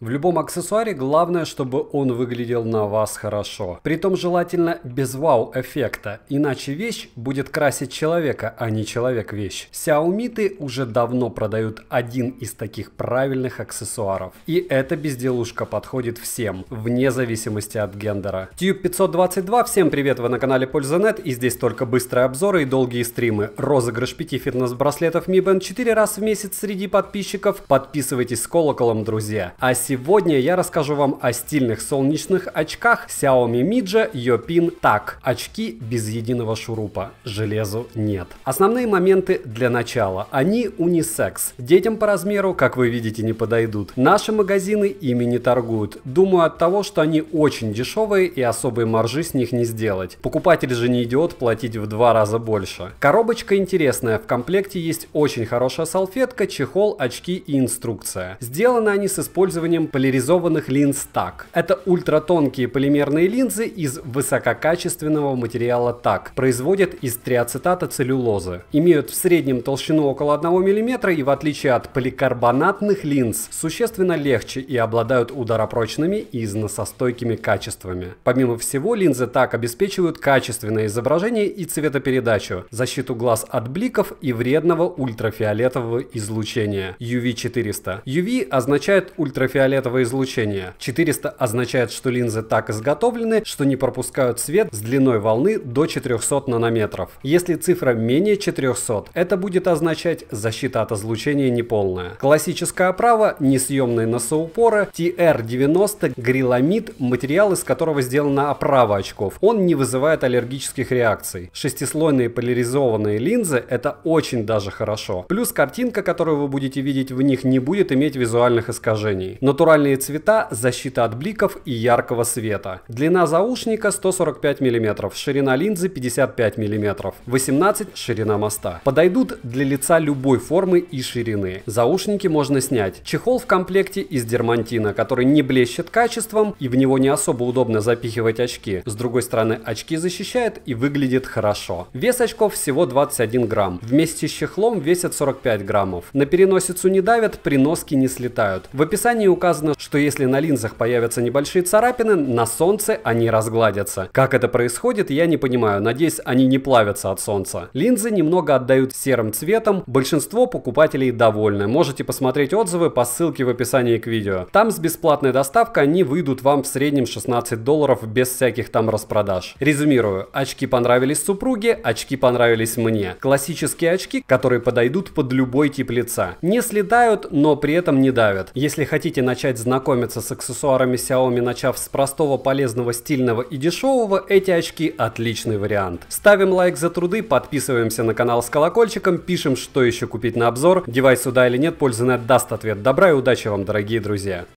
В любом аксессуаре главное, чтобы он выглядел на вас хорошо. Притом желательно без вау-эффекта, иначе вещь будет красить человека, а не человек вещь. Сяумиты уже давно продают один из таких правильных аксессуаров. И эта безделушка подходит всем, вне зависимости от гендера. Tube 522, всем привет, вы на канале Польза.нет и здесь только быстрые обзоры и долгие стримы. Розыгрыш 5 фитнес-браслетов Mi Band 4 раз в месяц среди подписчиков. Подписывайтесь с колоколом, друзья. А сегодня я расскажу вам о стильных солнечных очках Xiaomi Midja Yopin Tag. Очки без единого шурупа, железу нет. Основные моменты для начала. Они унисекс. Детям по размеру, как вы видите, не подойдут. Наши магазины ими не торгуют. Думаю от того, что они очень дешевые и особой маржи с них не сделать. Покупатель же не идиот платить в два раза больше. Коробочка интересная. В комплекте есть очень хорошая салфетка, чехол, очки и инструкция. Сделаны они с использованием использованием поляризованных линз ТАК. Это ультратонкие полимерные линзы из высококачественного материала ТАК. Производят из триацетата целлюлозы. Имеют в среднем толщину около 1 мм и в отличие от поликарбонатных линз существенно легче и обладают ударопрочными и износостойкими качествами. Помимо всего, линзы ТАК обеспечивают качественное изображение и цветопередачу, защиту глаз от бликов и вредного ультрафиолетового излучения UV-400. UV означает ультрафиолетовый ультрафиолетовое излучение. 400 означает, что линзы так изготовлены, что не пропускают свет с длиной волны до 400 нанометров. Если цифра менее 400, это будет означать защита от излучения неполная. Классическая оправа, несъемные носоупоры, TR90 гриламид, материал из которого сделана оправа очков. Он не вызывает аллергических реакций. Шестислойные поляризованные линзы это очень даже хорошо. Плюс картинка, которую вы будете видеть в них, не будет иметь визуальных искажений. Но Натуральные цвета, защита от бликов и яркого света. Длина заушника 145 мм, ширина линзы 55 мм, 18 ширина моста. Подойдут для лица любой формы и ширины. Заушники можно снять. Чехол в комплекте из дермантина, который не блещет качеством и в него не особо удобно запихивать очки. С другой стороны, очки защищает и выглядит хорошо. Вес очков всего 21 грамм. Вместе с чехлом весят 45 граммов. На переносицу не давят, при носке не слетают. В описании указано указано, что если на линзах появятся небольшие царапины, на солнце они разгладятся. Как это происходит, я не понимаю, надеюсь, они не плавятся от солнца. Линзы немного отдают серым цветом, большинство покупателей довольны. Можете посмотреть отзывы по ссылке в описании к видео. Там с бесплатной доставкой они выйдут вам в среднем 16 долларов без всяких там распродаж. Резюмирую, очки понравились супруге, очки понравились мне. Классические очки, которые подойдут под любой тип лица. Не следают, но при этом не давят. Если хотите начать знакомиться с аксессуарами Xiaomi, начав с простого, полезного, стильного и дешевого, эти очки отличный вариант. Ставим лайк за труды, подписываемся на канал с колокольчиком, пишем, что еще купить на обзор, девайс сюда или нет, пользы нет даст ответ. Добра и удачи вам, дорогие друзья!